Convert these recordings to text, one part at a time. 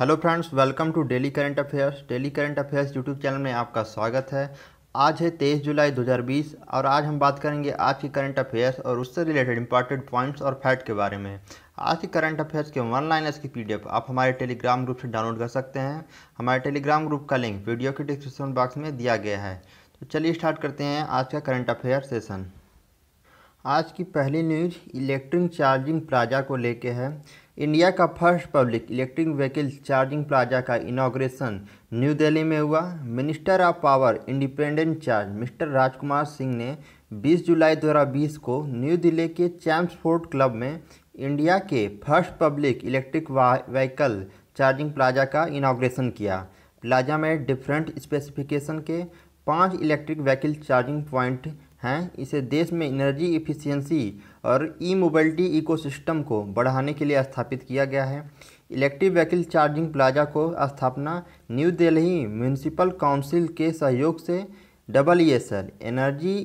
hello friends welcome to daily current affairs daily current affairs YouTube channel में आपका स्वागत है आज है तेईस जुलाई 2020 और आज हम बात करेंगे आज के करंट अफेयर्स और उससे रिलेटेड इंपॉर्टेंट पॉइंट्स और फैक्ट के बारे में आज के करंट अफेयर्स के वन लाइनर्स की पीडीएफ आप हमारे टेलीग्राम ग्रुप से डाउनलोड कर सकते हैं हमारे टेलीग्राम ग्रुप का लिंक वीडियो के डिस्क्रिप्शन बॉक्स में दिया गया है तो चलिए स्टार्ट करते हैं आज का करंट अफेयर सेशन आज की पहली न्यूज इलेक्ट्रिक चार्जिंग प्लाजा को लेके है इंडिया का first public electric vehicle charging plaza का इनाग्रेशन न्यू दिल्ली में हुआ minister of power independent charge mister Rajkumar Singh ने 20 जुलाई 2020 को न्यू दिल्ली के फोर्ट क्लब में इंडिया के first public electric vehicle charging plaza का इनाग्रेशन किया प्लाजा में डिफरेंट स्पेसिफिकेशन के पाँच इलेक्ट्रिक व्हीकल चार्जिंग पॉइंट हैं इसे देश में एनर्जी इफिशियंसी और ई मोबाइलिटी इकोसिस्टम को बढ़ाने के लिए स्थापित किया गया है इलेक्ट्रिक व्हीकल चार्जिंग प्लाजा को स्थापना न्यू दिल्ली म्यूनसिपल काउंसिल के सहयोग से double E S L energy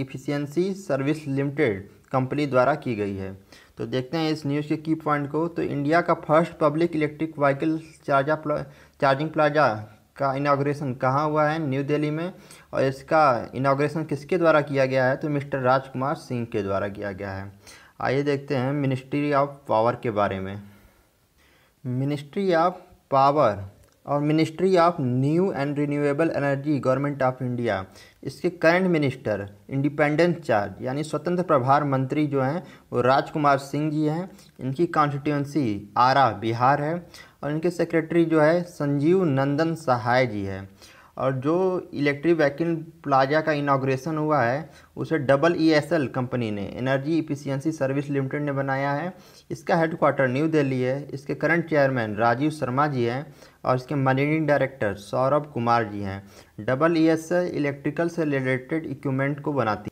efficiency service limited company द्वारा की गई है तो देखते हैं इस न्यूज़ के की पॉइंट को तो इंडिया का फर्स्ट पब्लिक इलेक्ट्रिक व्हीकल चार्जा प्ला, चार्जिंग प्लाजा का इनाग्रेशन कहाँ हुआ है न्यू दिल्ली में और इसका इनाग्रेशन किसके द्वारा किया गया है तो मिस्टर राजकुमार सिंह के द्वारा किया गया है आइए देखते हैं मिनिस्ट्री ऑफ पावर के बारे में मिनिस्ट्री ऑफ पावर और ministry of new and renewable energy government of India इसके करंट मिनिस्टर इंडिपेंडेंस चार्ज यानी स्वतंत्र प्रभार मंत्री जो हैं वो राजकुमार सिंह जी हैं इनकी कॉन्स्टिट्यूंसी आरा बिहार है और इनके सेक्रेटरी जो है संजीव नंदन सहाय जी है और जो इलेक्ट्रिक वैकिल प्लाजा का इनाग्रेशन हुआ है उसे डबल ईएसएल कंपनी ने एनर्जी इफिशियंसी सर्विस लिमिटेड ने बनाया है इसका हेडक्वार्टर न्यू दिल्ली है इसके करंट चेयरमैन राजीव शर्मा जी हैं और इसके मैनेजिंग डायरेक्टर सौरभ कुमार जी हैं डबल ई इलेक्ट्रिकल से रिलेटेड इक्विपमेंट को बनाती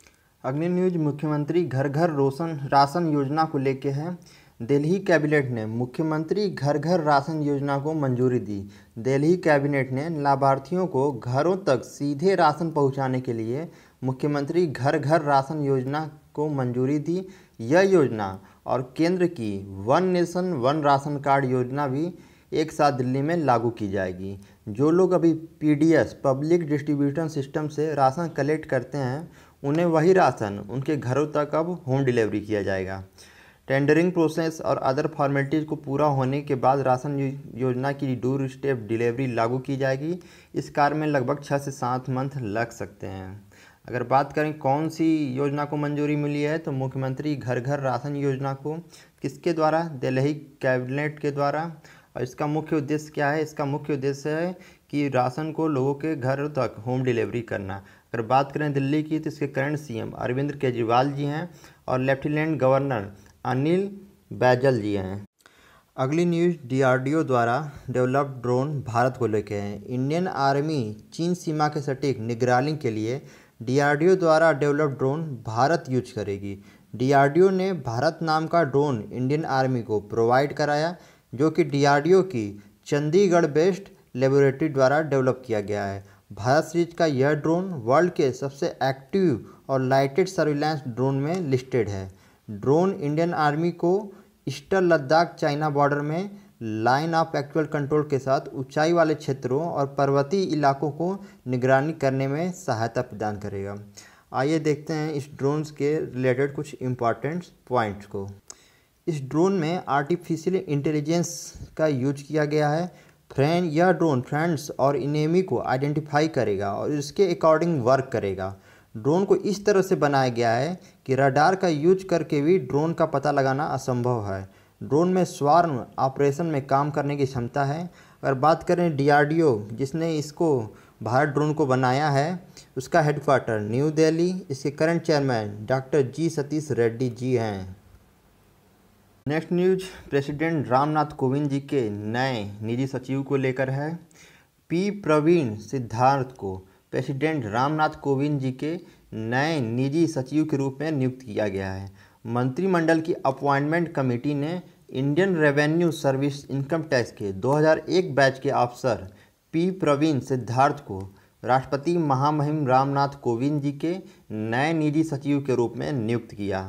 अग्नि न्यूज मुख्यमंत्री घर घर रोशन राशन योजना को लेके है दिल्ली कैबिनेट ने मुख्यमंत्री घर घर राशन योजना को मंजूरी दी दिल्ली कैबिनेट ने लाभार्थियों को घरों तक सीधे राशन पहुंचाने के लिए मुख्यमंत्री घर घर राशन योजना को मंजूरी दी यह योजना और केंद्र की one nation one ration card योजना भी एक साथ दिल्ली में लागू की जाएगी जो लोग अभी पी पब्लिक डिस्ट्रीब्यूशन सिस्टम से राशन कलेक्ट करते हैं उन्हें वही राशन उनके घरों तक अब होम डिलीवरी किया जाएगा टेंडरिंग प्रोसेस और अदर फॉर्मेलिटीज़ को पूरा होने के बाद राशन योजना की डोर स्टेप डिलीवरी लागू की जाएगी इस कार्य में लगभग छः से सात मंथ लग सकते हैं अगर बात करें कौन सी योजना को मंजूरी मिली है तो मुख्यमंत्री घर घर राशन योजना को किसके द्वारा दिल्ली कैबिनेट के द्वारा और इसका मुख्य उद्देश्य क्या है इसका मुख्य उद्देश्य है कि राशन को लोगों के घर तक होम डिलीवरी करना अगर बात करें दिल्ली की तो इसके करंट सीएम अरविंद केजरीवाल जी हैं और लेफ्टिनेंट गवर्नर अनिल बैजल जी हैं अगली न्यूज़ डीआरडीओ द्वारा डेवलप्ड ड्रोन भारत को लेके हैं इंडियन आर्मी चीन सीमा के सटीक निगरानी के लिए डीआरडीओ द्वारा डेवलप्ड ड्रोन भारत यूज करेगी डीआरडीओ ने भारत नाम का ड्रोन इंडियन आर्मी को प्रोवाइड कराया जो कि डीआरडीओ की चंडीगढ़ बेस्ड लेबोरेटरी द्वारा डेवलप किया गया है भारत सीरीज का यह ड्रोन वर्ल्ड के सबसे एक्टिव और लाइटेड सर्विलांस ड्रोन में लिस्टेड है ड्रोन इंडियन आर्मी को ईस्टर लद्दाख चाइना बॉर्डर में लाइन ऑफ एक्चुअल कंट्रोल के साथ ऊंचाई वाले क्षेत्रों और पर्वतीय इलाकों को निगरानी करने में सहायता प्रदान करेगा आइए देखते हैं इस ड्रोन्स के रिलेटेड कुछ इम्पॉर्टेंट पॉइंट्स को इस ड्रोन में आर्टिफिशियल इंटेलिजेंस का यूज किया गया है फ्रेंड यह ड्रोन फ्रेंड्स और इनेमी को आइडेंटिफाई करेगा और इसके अकॉर्डिंग वर्क करेगा ड्रोन को इस तरह से बनाया गया है कि रडार का यूज करके भी ड्रोन का पता लगाना असंभव है ड्रोन में स्वार्म ऑपरेशन में काम करने की क्षमता है अगर बात करें डीआरडीओ जिसने इसको भारत ड्रोन को बनाया है उसका हेडक्वार्टर न्यू दिल्ली इसके current chairman doctor G Satish Reddy ji हैं next news president Ramnath Kovind ji के नए निजी सचिव को लेकर है पी प्रवीण सिद्धार्थ को प्रेसिडेंट रामनाथ कोविंद जी के नए निजी सचिव के रूप में नियुक्त किया गया है मंत्रिमंडल की अपॉइंटमेंट कमेटी ने Indian revenue service income tax के 2001 बैच के अफसर पी प्रवीण सिद्धार्थ को राष्ट्रपति महामहिम रामनाथ कोविंद जी के नए निजी सचिव के रूप में नियुक्त किया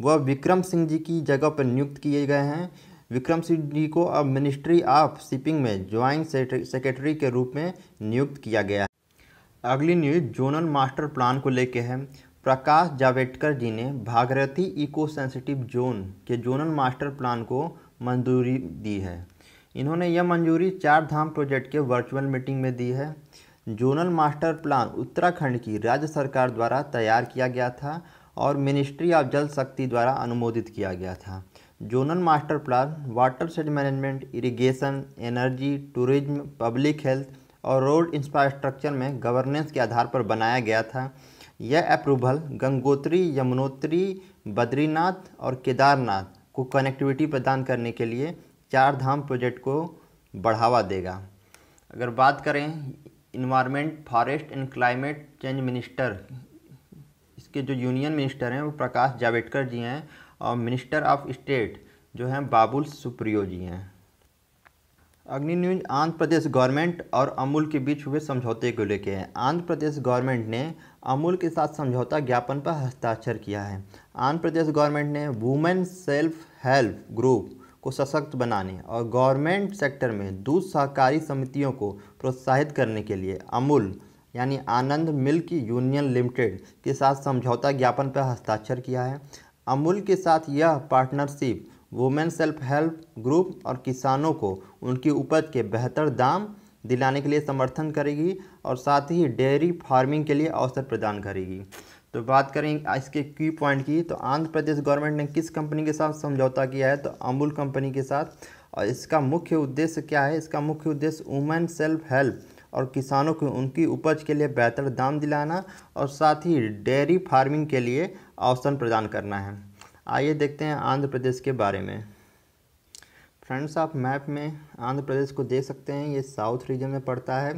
वह विक्रम सिंह जी की जगह पर नियुक्त किए गए हैं विक्रम सिंह जी को अब मिनिस्ट्री ऑफ शिपिंग में ज्वाइंट सेक्रेटरी के रूप में नियुक्त किया गया अगली न्यूज जोनल मास्टर प्लान को लेके है प्रकाश जावेडकर जी ने भागरथी इको सेंसिटिव जोन के जोनल मास्टर प्लान को मंजूरी दी है इन्होंने यह मंजूरी चार धाम प्रोजेक्ट के वर्चुअल मीटिंग में दी है जोनल मास्टर प्लान उत्तराखंड की राज्य सरकार द्वारा तैयार किया गया था और मिनिस्ट्री ऑफ जल शक्ति द्वारा अनुमोदित किया गया था zonal master plan watershed management irrigation energy tourism public health और रोड इंफ्रास्ट्रक्चर में गवर्नेंस के आधार पर बनाया गया था यह अप्रूवल गंगोत्री यमुनोत्री बद्रीनाथ और केदारनाथ को कनेक्टिविटी प्रदान करने के लिए चार धाम प्रोजेक्ट को बढ़ावा देगा अगर बात करें environment forest and climate change minister इसके जो यूनियन मिनिस्टर हैं वो प्रकाश जावेडकर जी हैं और मिनिस्टर ऑफ स्टेट जो हैं बाबुल सुप्रियो जी हैं अग्नि न्यूज आंध्र प्रदेश गवर्नमेंट और अमूल के बीच हुए समझौते को लेकर है आंध्र प्रदेश गवर्नमेंट ने अमूल के साथ समझौता ज्ञापन पर हस्ताक्षर किया है आंध्र प्रदेश गवर्नमेंट ने वुमेन सेल्फ हेल्प ग्रुप को सशक्त बनाने और गवर्नमेंट सेक्टर में दूध सहकारी समितियों को प्रोत्साहित करने के लिए अमूल यानी आनंद मिल्क यूनियन लिमिटेड के साथ समझौता ज्ञापन पर हस्ताक्षर किया है अमूल के साथ यह partnership women self help group और किसानों को उनकी उपज के बेहतर दाम दिलाने के लिए समर्थन करेगी और साथ ही डेयरी फार्मिंग के लिए अवसर प्रदान करेगी तो बात करें इसके की पॉइंट की तो आंध्र प्रदेश गवर्नमेंट ने किस कंपनी के साथ समझौता किया है तो अमूल कंपनी के साथ और इसका मुख्य उद्देश्य क्या है इसका मुख्य उद्देश्य वुमेन सेल्फ हेल्प और किसानों को उनकी उपज के लिए बेहतर दाम दिलाना और साथ ही डेयरी फार्मिंग के लिए अवसर प्रदान करना है आइए देखते हैं आंध्र प्रदेश के बारे में फ्रेंड्स आप मैप में आंध्र प्रदेश को देख सकते हैं ये साउथ रीजन में पड़ता है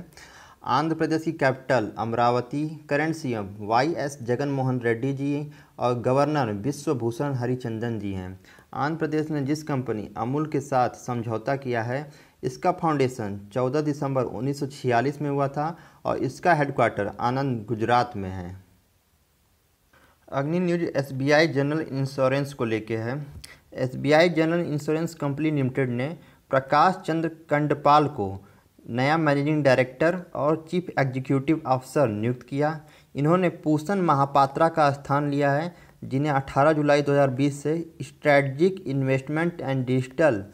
आंध्र प्रदेश की capital Amaravati current C M Y S Jagan Mohan Reddy ji और गवर्नर विश्वभूषण हरिचंदन जी हैं आंध्र प्रदेश ने जिस कंपनी अमूल के साथ समझौता किया है इसका फाउंडेशन 14 दिसंबर 1946 में हुआ था और इसका हेडक्वार्टर आनंद गुजरात में है अग्नि न्यूज एस जनरल इंश्योरेंस को लेके है S general insurance company limited ने प्रकाश चंद्र कंडपाल को नया मैनेजिंग डायरेक्टर और चीफ एग्जीक्यूटिव अफसर नियुक्त किया इन्होंने पूषण महापात्रा का स्थान लिया है जिन्हें 18 जुलाई 2020 से strategic investment and digital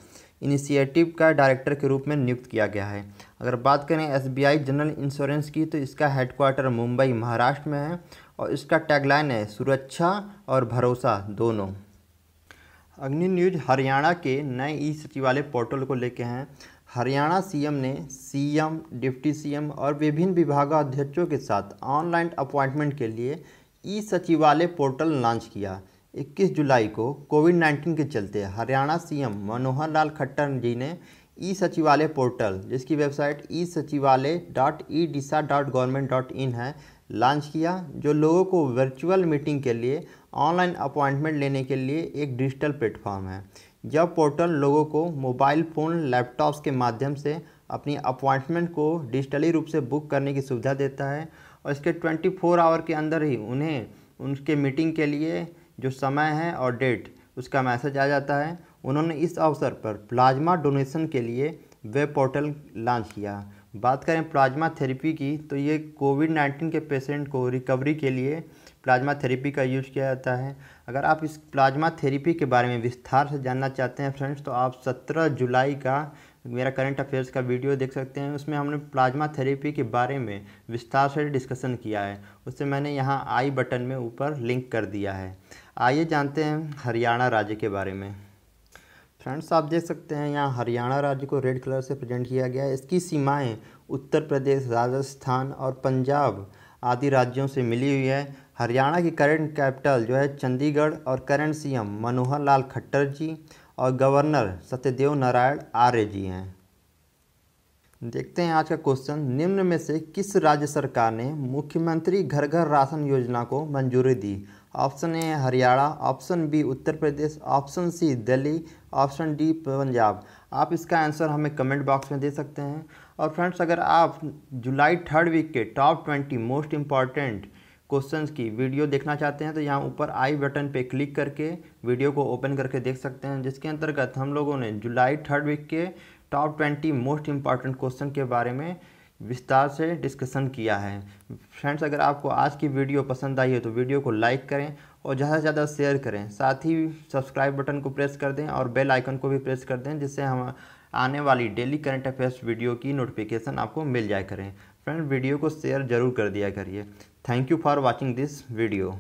initiative का डायरेक्टर के रूप में नियुक्त किया गया है अगर बात करें एस जनरल इंश्योरेंस की तो इसका हेडक्वार्टर मुंबई महाराष्ट्र में है और इसका टैगलाइन है सुरक्षा और भरोसा दोनों अग्नि न्यूज हरियाणा के नए ई सचिवालय पोर्टल को लेके हैं हरियाणा सीएम ने सीएम डिप्टी सीएम और विभिन्न विभागाध्यक्षों के साथ ऑनलाइन अपॉइंटमेंट के लिए ई सचिवालय पोर्टल लॉन्च किया 21 जुलाई को कोविड 19 के चलते हरियाणा सीएम मनोहर लाल खट्टर जी ने ई सचिवालय पोर्टल जिसकी website E Sachivalaya dot E Disha dot government dot in है लॉन्च किया जो लोगों को वर्चुअल मीटिंग के लिए ऑनलाइन अपॉइंटमेंट लेने के लिए एक डिजिटल प्लेटफॉर्म है यह पोर्टल लोगों को मोबाइल फ़ोन लैपटॉप्स के माध्यम से अपनी अपॉइंटमेंट को डिजिटली रूप से बुक करने की सुविधा देता है और इसके 24 आवर के अंदर ही उन्हें उनके मीटिंग के लिए जो समय है और डेट उसका मैसेज आ जाता है उन्होंने इस अवसर पर प्लाज्मा डोनेशन के लिए वेब पोर्टल लॉन्च किया बात करें प्लाज्मा थेरेपी की तो ये कोविड नाइन्टीन के पेशेंट को रिकवरी के लिए प्लाज्मा थेरेपी का यूज़ किया जाता है अगर आप इस प्लाज्मा थेरेपी के बारे में विस्तार से जानना चाहते हैं फ्रेंड्स तो आप 17 जुलाई का मेरा करंट अफेयर्स का वीडियो देख सकते हैं उसमें हमने प्लाज्मा थेरेपी के बारे में विस्तार से डिस्कशन किया है उससे मैंने यहाँ आई बटन में ऊपर लिंक कर दिया है आइए जानते हैं हरियाणा राज्य के बारे में फ्रेंड्स आप देख सकते हैं यहाँ हरियाणा राज्य को रेड कलर से प्रेजेंट किया गया है इसकी सीमाएं उत्तर प्रदेश राजस्थान और पंजाब आदि राज्यों से मिली हुई है हरियाणा की करंट कैपिटल जो है चंडीगढ़ और करंट सीएम मनोहर लाल खट्टर जी और गवर्नर सत्यदेव नारायण आर्य जी हैं देखते हैं आज का क्वेश्चन निम्न में से किस राज्य सरकार ने मुख्यमंत्री घर घर राशन योजना को मंजूरी दी option A Haryana option B Uttar Pradesh option C Delhi option D Punjab आप इसका आंसर हमें कमेंट बॉक्स में दे सकते हैं और फ्रेंड्स अगर आप जुलाई थर्ड वीक के top twenty most important question की वीडियो देखना चाहते हैं तो यहाँ ऊपर आई बटन पे क्लिक करके वीडियो को ओपन करके देख सकते हैं जिसके अंतर्गत हम लोगों ने जुलाई थर्ड वीक के top twenty most important question के बारे में विस्तार से डिस्कशन किया है फ्रेंड्स अगर आपको आज की वीडियो पसंद आई है तो वीडियो को लाइक करें और ज़्यादा से ज़्यादा शेयर करें साथ ही सब्सक्राइब बटन को प्रेस कर दें और बेल आइकन को भी प्रेस कर दें जिससे हम आने वाली डेली करंट अफेयर्स वीडियो की नोटिफिकेशन आपको मिल जाए करें फ्रेंड वीडियो को शेयर ज़रूर कर दिया करिए thank you for watching this video